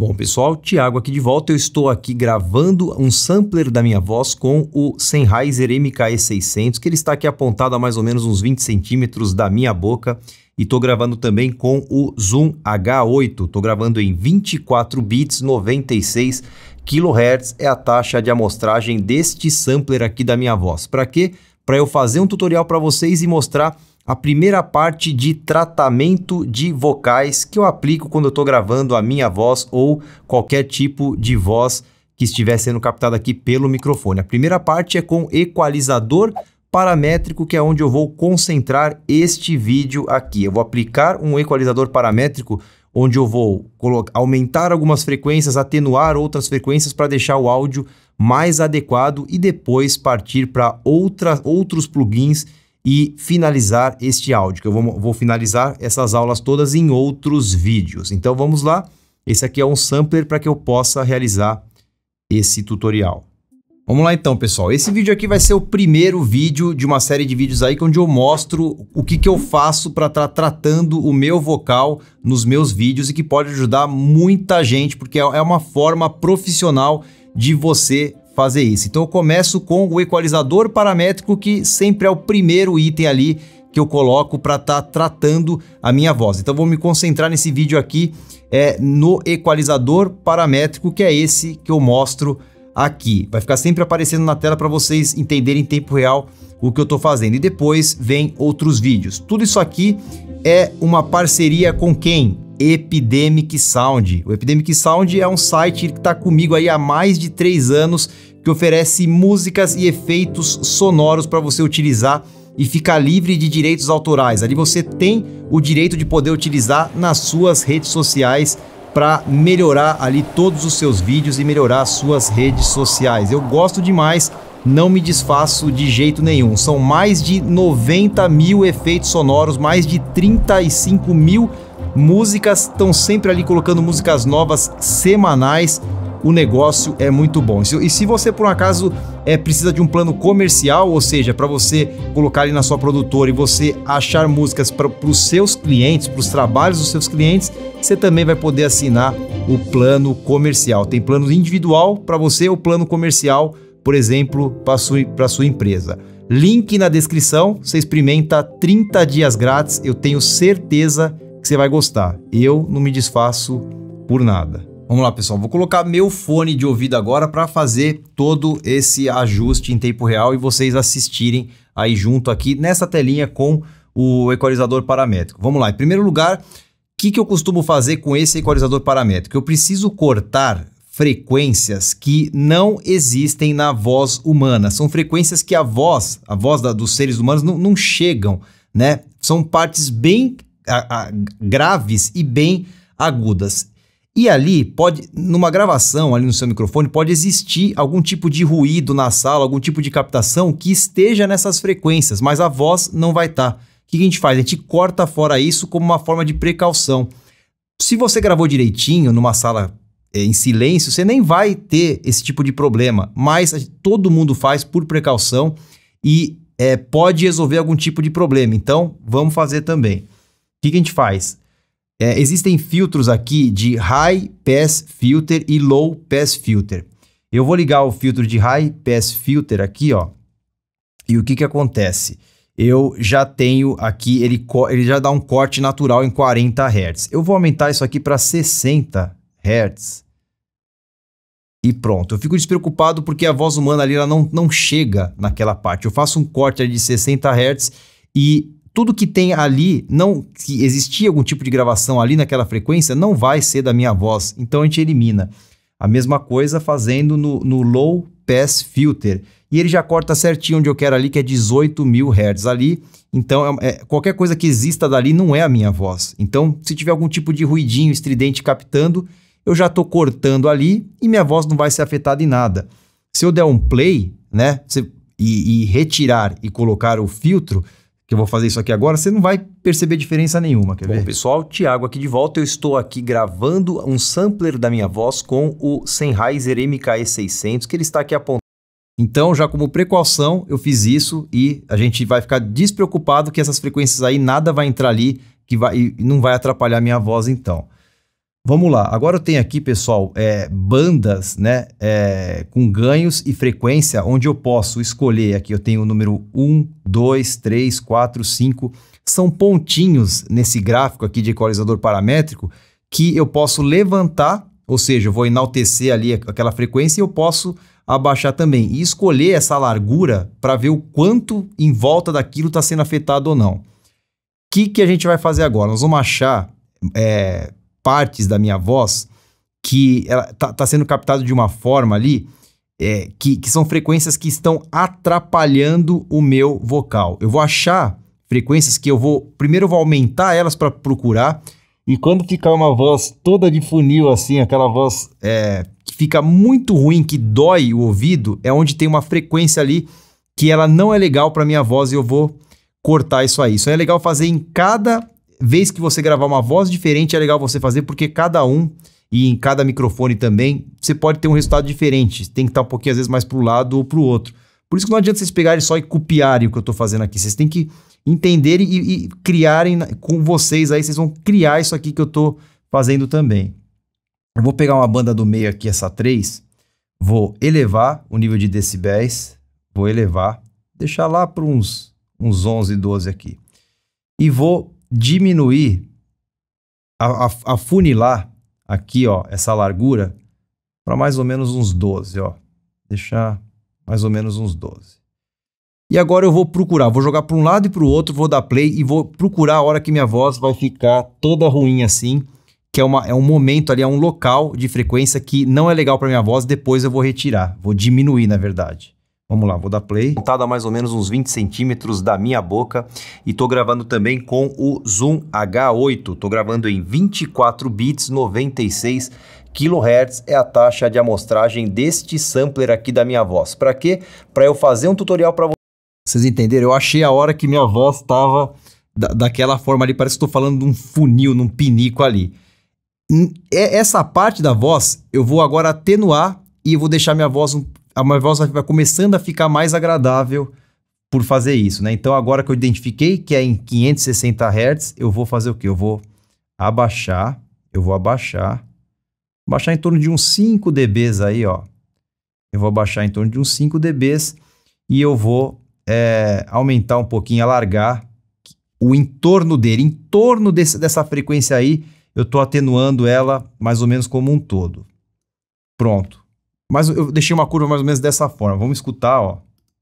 Bom, pessoal, Thiago aqui de volta. Eu estou aqui gravando um sampler da minha voz com o Sennheiser MKE600, que ele está aqui apontado a mais ou menos uns 20 centímetros da minha boca. E estou gravando também com o Zoom H8. Estou gravando em 24 bits, 96 kHz é a taxa de amostragem deste sampler aqui da minha voz. Para quê? Para eu fazer um tutorial para vocês e mostrar a primeira parte de tratamento de vocais que eu aplico quando eu estou gravando a minha voz ou qualquer tipo de voz que estiver sendo captada aqui pelo microfone. A primeira parte é com equalizador paramétrico, que é onde eu vou concentrar este vídeo aqui. Eu vou aplicar um equalizador paramétrico onde eu vou aumentar algumas frequências, atenuar outras frequências para deixar o áudio mais adequado e depois partir para outros plugins e finalizar este áudio, que eu vou, vou finalizar essas aulas todas em outros vídeos. Então vamos lá, esse aqui é um sampler para que eu possa realizar esse tutorial. Vamos lá então, pessoal. Esse vídeo aqui vai ser o primeiro vídeo de uma série de vídeos aí onde eu mostro o que, que eu faço para estar tá tratando o meu vocal nos meus vídeos e que pode ajudar muita gente, porque é, é uma forma profissional de você fazer isso. Então eu começo com o equalizador paramétrico, que sempre é o primeiro item ali que eu coloco para estar tá tratando a minha voz. Então vou me concentrar nesse vídeo aqui é, no equalizador paramétrico, que é esse que eu mostro aqui. Vai ficar sempre aparecendo na tela para vocês entenderem em tempo real o que eu estou fazendo. E depois vem outros vídeos. Tudo isso aqui é uma parceria com quem? Epidemic Sound. O Epidemic Sound é um site que está comigo aí há mais de três anos que oferece músicas e efeitos sonoros para você utilizar e ficar livre de direitos autorais. Ali você tem o direito de poder utilizar nas suas redes sociais para melhorar ali todos os seus vídeos e melhorar suas redes sociais. Eu gosto demais, não me desfaço de jeito nenhum. São mais de 90 mil efeitos sonoros, mais de 35 mil músicas, estão sempre ali colocando músicas novas semanais o negócio é muito bom. E se você por um acaso é, precisa de um plano comercial, ou seja, para você colocar ali na sua produtora e você achar músicas para os seus clientes, para os trabalhos dos seus clientes, você também vai poder assinar o plano comercial. Tem plano individual para você ou plano comercial, por exemplo, para sua, sua empresa. Link na descrição, você experimenta 30 dias grátis, eu tenho certeza que você vai gostar. Eu não me desfaço por nada. Vamos lá, pessoal. Vou colocar meu fone de ouvido agora para fazer todo esse ajuste em tempo real e vocês assistirem aí junto aqui nessa telinha com o equalizador paramétrico. Vamos lá. Em primeiro lugar, o que, que eu costumo fazer com esse equalizador paramétrico? Eu preciso cortar frequências que não existem na voz humana. São frequências que a voz, a voz da, dos seres humanos não, não, chegam, né? São partes bem a, a, graves e bem agudas. E ali pode, numa gravação ali no seu microfone, pode existir algum tipo de ruído na sala, algum tipo de captação que esteja nessas frequências, mas a voz não vai estar. Tá. O que a gente faz? A gente corta fora isso como uma forma de precaução. Se você gravou direitinho numa sala é, em silêncio, você nem vai ter esse tipo de problema, mas todo mundo faz por precaução e é, pode resolver algum tipo de problema. Então, vamos fazer também. O que a gente faz? É, existem filtros aqui de High Pass Filter e Low Pass Filter. Eu vou ligar o filtro de High Pass Filter aqui, ó. E o que que acontece? Eu já tenho aqui, ele, ele já dá um corte natural em 40 Hz. Eu vou aumentar isso aqui para 60 Hz. E pronto. Eu fico despreocupado porque a voz humana ali ela não, não chega naquela parte. Eu faço um corte de 60 Hz e tudo que tem ali, não que existia algum tipo de gravação ali naquela frequência, não vai ser da minha voz. Então a gente elimina. A mesma coisa fazendo no, no low pass filter. E ele já corta certinho onde eu quero ali, que é 18 mil hertz ali. Então, é, é, qualquer coisa que exista dali não é a minha voz. Então, se tiver algum tipo de ruidinho estridente captando, eu já estou cortando ali e minha voz não vai ser afetada em nada. Se eu der um play, né, e, e retirar e colocar o filtro, que eu vou fazer isso aqui agora, você não vai perceber diferença nenhuma, quer Bom, ver? pessoal, Thiago aqui de volta. Eu estou aqui gravando um sampler da minha voz com o Sennheiser MKE600, que ele está aqui apontando. Então, já como precaução, eu fiz isso e a gente vai ficar despreocupado que essas frequências aí, nada vai entrar ali que vai, e não vai atrapalhar minha voz então. Vamos lá, agora eu tenho aqui, pessoal, é, bandas né, é, com ganhos e frequência, onde eu posso escolher. Aqui eu tenho o número 1, 2, 3, 4, 5. São pontinhos nesse gráfico aqui de equalizador paramétrico que eu posso levantar, ou seja, eu vou enaltecer ali aquela frequência e eu posso abaixar também e escolher essa largura para ver o quanto em volta daquilo está sendo afetado ou não. O que, que a gente vai fazer agora? Nós vamos achar. É, partes da minha voz que ela tá, tá sendo captado de uma forma ali é, que, que são frequências que estão atrapalhando o meu vocal. Eu vou achar frequências que eu vou. Primeiro eu vou aumentar elas para procurar. E quando ficar uma voz toda de funil, assim, aquela voz é, que fica muito ruim, que dói o ouvido, é onde tem uma frequência ali que ela não é legal para minha voz e eu vou cortar isso aí. Isso é legal fazer em cada vez que você gravar uma voz diferente, é legal você fazer, porque cada um e em cada microfone também, você pode ter um resultado diferente. Tem que estar um pouquinho, às vezes, mais para o lado ou para o outro. Por isso que não adianta vocês pegarem só e copiarem o que eu estou fazendo aqui. Vocês têm que entenderem e, e criarem com vocês aí. Vocês vão criar isso aqui que eu estou fazendo também. Eu vou pegar uma banda do meio aqui, essa 3. Vou elevar o nível de decibéis. Vou elevar. Deixar lá para uns, uns 11, 12 aqui. E vou diminuir, afunilar aqui, ó, essa largura para mais ou menos uns 12, ó. Deixar mais ou menos uns 12. E agora eu vou procurar, vou jogar para um lado e para o outro, vou dar play e vou procurar a hora que minha voz vai ficar toda ruim assim, que é, uma, é um momento ali, é um local de frequência que não é legal para minha voz, depois eu vou retirar, vou diminuir na verdade. Vamos lá, vou dar play. Montado a mais ou menos uns 20 centímetros da minha boca e estou gravando também com o Zoom H8. Estou gravando em 24 bits, 96 kHz é a taxa de amostragem deste sampler aqui da minha voz. Para quê? Para eu fazer um tutorial para vocês. Vocês entenderam? Eu achei a hora que minha voz estava da, daquela forma ali, parece que estou falando de um funil, num pinico ali. Hum, é, essa parte da voz eu vou agora atenuar e vou deixar minha voz um a minha voz vai começando a ficar mais agradável por fazer isso, né? Então agora que eu identifiquei que é em 560 Hz, eu vou fazer o quê? Eu vou abaixar, eu vou abaixar, baixar em torno de uns 5 dBs aí, ó. Eu vou abaixar em torno de uns 5 dBs e eu vou é, aumentar um pouquinho, alargar o entorno dele, em torno desse, dessa frequência aí, eu estou atenuando ela mais ou menos como um todo. Pronto. Mas eu deixei uma curva mais ou menos dessa forma. Vamos escutar, ó.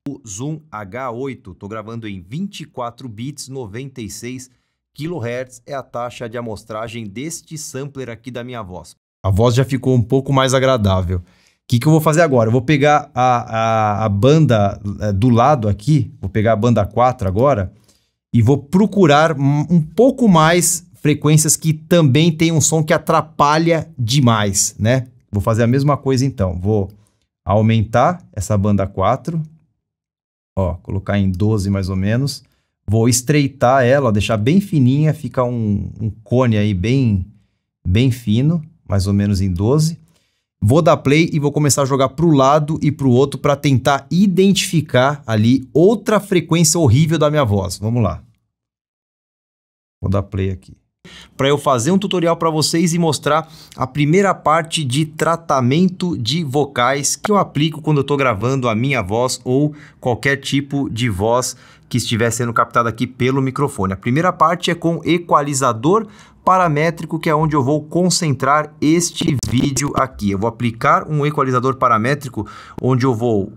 O Zoom H8, estou gravando em 24 bits, 96 kHz é a taxa de amostragem deste sampler aqui da minha voz. A voz já ficou um pouco mais agradável. O que, que eu vou fazer agora? Eu vou pegar a, a, a banda eh, do lado aqui, vou pegar a banda 4 agora, e vou procurar um pouco mais frequências que também tem um som que atrapalha demais, né? Vou fazer a mesma coisa então. Vou aumentar essa banda 4, ó, colocar em 12 mais ou menos. Vou estreitar ela, deixar bem fininha, fica um, um cone aí bem, bem fino, mais ou menos em 12. Vou dar play e vou começar a jogar para o lado e para o outro para tentar identificar ali outra frequência horrível da minha voz. Vamos lá. Vou dar play aqui para eu fazer um tutorial para vocês e mostrar a primeira parte de tratamento de vocais que eu aplico quando eu estou gravando a minha voz ou qualquer tipo de voz que estiver sendo captada aqui pelo microfone. A primeira parte é com equalizador paramétrico, que é onde eu vou concentrar este vídeo aqui. Eu vou aplicar um equalizador paramétrico, onde eu vou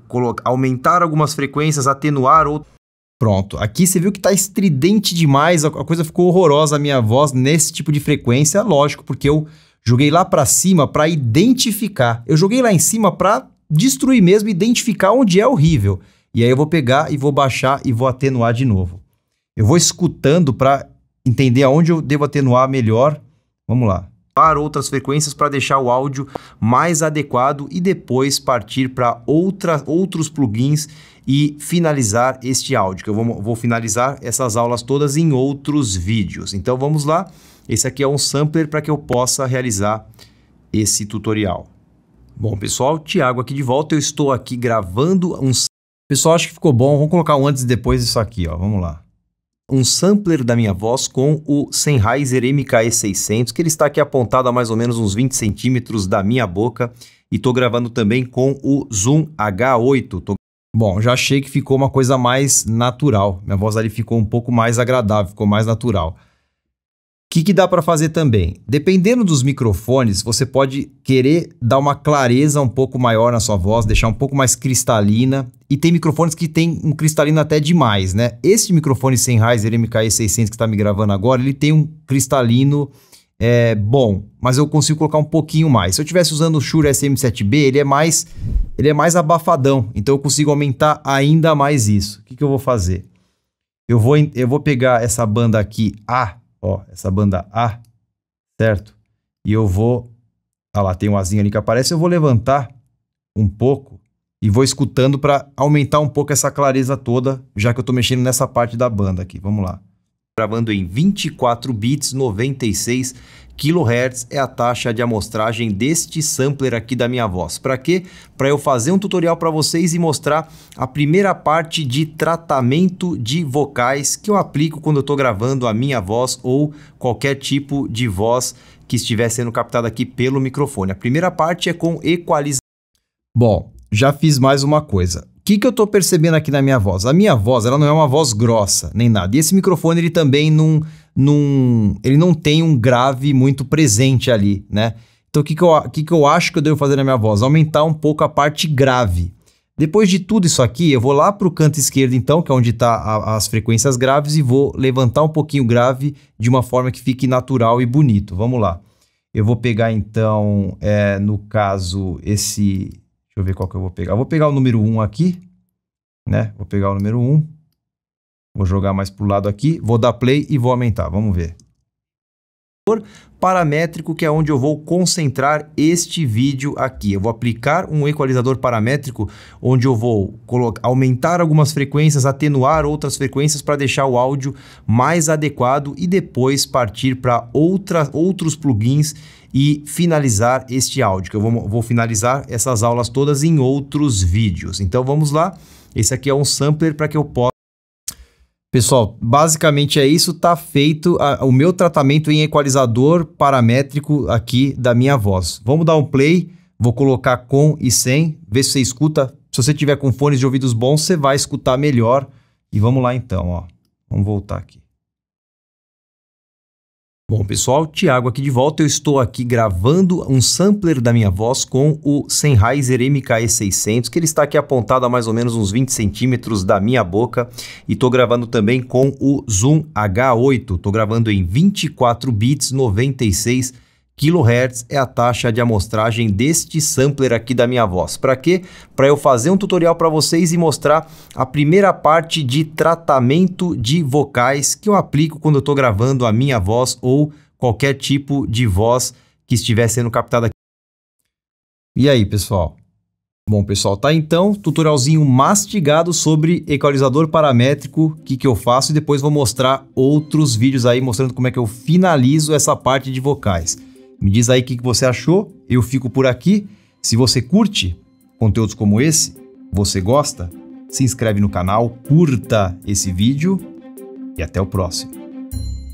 aumentar algumas frequências, atenuar outras Pronto. Aqui você viu que tá estridente demais, a coisa ficou horrorosa a minha voz nesse tipo de frequência, lógico, porque eu joguei lá para cima para identificar. Eu joguei lá em cima para destruir mesmo, identificar onde é horrível. E aí eu vou pegar e vou baixar e vou atenuar de novo. Eu vou escutando para entender aonde eu devo atenuar melhor. Vamos lá para outras frequências para deixar o áudio mais adequado e depois partir para outros plugins e finalizar este áudio, que eu vou, vou finalizar essas aulas todas em outros vídeos. Então vamos lá, esse aqui é um sampler para que eu possa realizar esse tutorial. Bom pessoal, Thiago aqui de volta, eu estou aqui gravando um... Pessoal, acho que ficou bom, vamos colocar um antes e depois disso aqui, ó. vamos lá um sampler da minha voz com o Sennheiser MKE600, que ele está aqui apontado a mais ou menos uns 20 centímetros da minha boca. E estou gravando também com o Zoom H8. Tô... Bom, já achei que ficou uma coisa mais natural. Minha voz ali ficou um pouco mais agradável, ficou mais natural. O que, que dá para fazer também? Dependendo dos microfones, você pode querer dar uma clareza um pouco maior na sua voz, deixar um pouco mais cristalina. E tem microfones que tem um cristalino até demais, né? Esse microfone Sennheiser MKE600 que está me gravando agora, ele tem um cristalino é, bom, mas eu consigo colocar um pouquinho mais. Se eu estivesse usando o Shure SM7B, ele é mais ele é mais abafadão, então eu consigo aumentar ainda mais isso. O que, que eu vou fazer? Eu vou, eu vou pegar essa banda aqui A ó, essa banda A, certo? E eu vou, ah lá, tem um Azinho ali que aparece, eu vou levantar um pouco e vou escutando para aumentar um pouco essa clareza toda, já que eu estou mexendo nessa parte da banda aqui. Vamos lá gravando em 24 bits, 96 kHz é a taxa de amostragem deste sampler aqui da minha voz. Para quê? Para eu fazer um tutorial para vocês e mostrar a primeira parte de tratamento de vocais que eu aplico quando eu estou gravando a minha voz ou qualquer tipo de voz que estiver sendo captada aqui pelo microfone. A primeira parte é com equalização. Bom, já fiz mais uma coisa. O que, que eu estou percebendo aqui na minha voz? A minha voz, ela não é uma voz grossa, nem nada. E esse microfone, ele também não, não, ele não tem um grave muito presente ali, né? Então, o que, que, eu, que, que eu acho que eu devo fazer na minha voz? Aumentar um pouco a parte grave. Depois de tudo isso aqui, eu vou lá para o canto esquerdo, então, que é onde está as frequências graves, e vou levantar um pouquinho o grave de uma forma que fique natural e bonito. Vamos lá. Eu vou pegar, então, é, no caso, esse Deixa eu ver qual que eu vou pegar. Eu vou pegar o número 1 aqui, né? Vou pegar o número 1. Vou jogar mais pro lado aqui, vou dar play e vou aumentar. Vamos ver valor paramétrico, que é onde eu vou concentrar este vídeo aqui. Eu vou aplicar um equalizador paramétrico, onde eu vou aumentar algumas frequências, atenuar outras frequências para deixar o áudio mais adequado e depois partir para outros plugins e finalizar este áudio, que eu vou, vou finalizar essas aulas todas em outros vídeos. Então vamos lá, esse aqui é um sampler para que eu possa Pessoal, basicamente é isso, tá feito a, o meu tratamento em equalizador paramétrico aqui da minha voz. Vamos dar um play, vou colocar com e sem, ver se você escuta. Se você tiver com fones de ouvidos bons, você vai escutar melhor. E vamos lá então, ó. Vamos voltar aqui. Bom, pessoal, Thiago aqui de volta. Eu estou aqui gravando um sampler da minha voz com o Sennheiser MKE600, que ele está aqui apontado a mais ou menos uns 20 centímetros da minha boca. E estou gravando também com o Zoom H8. Estou gravando em 24 bits, 96 bits kHz é a taxa de amostragem deste sampler aqui da minha voz. Para quê? Para eu fazer um tutorial para vocês e mostrar a primeira parte de tratamento de vocais que eu aplico quando eu estou gravando a minha voz ou qualquer tipo de voz que estiver sendo captada aqui. E aí, pessoal? Bom, pessoal, tá então tutorialzinho mastigado sobre equalizador paramétrico, o que, que eu faço e depois vou mostrar outros vídeos aí mostrando como é que eu finalizo essa parte de vocais. Me diz aí o que você achou, eu fico por aqui. Se você curte conteúdos como esse, você gosta, se inscreve no canal, curta esse vídeo e até o próximo.